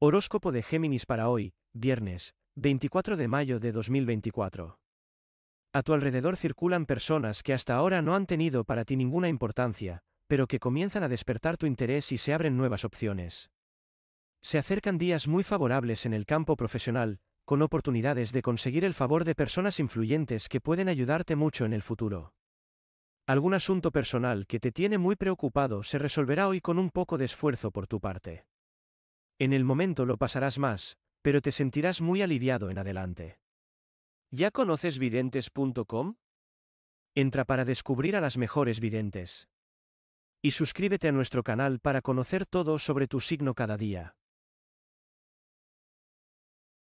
Horóscopo de Géminis para hoy, viernes, 24 de mayo de 2024. A tu alrededor circulan personas que hasta ahora no han tenido para ti ninguna importancia, pero que comienzan a despertar tu interés y se abren nuevas opciones. Se acercan días muy favorables en el campo profesional, con oportunidades de conseguir el favor de personas influyentes que pueden ayudarte mucho en el futuro. Algún asunto personal que te tiene muy preocupado se resolverá hoy con un poco de esfuerzo por tu parte. En el momento lo pasarás más, pero te sentirás muy aliviado en adelante. ¿Ya conoces videntes.com? Entra para descubrir a las mejores videntes. Y suscríbete a nuestro canal para conocer todo sobre tu signo cada día.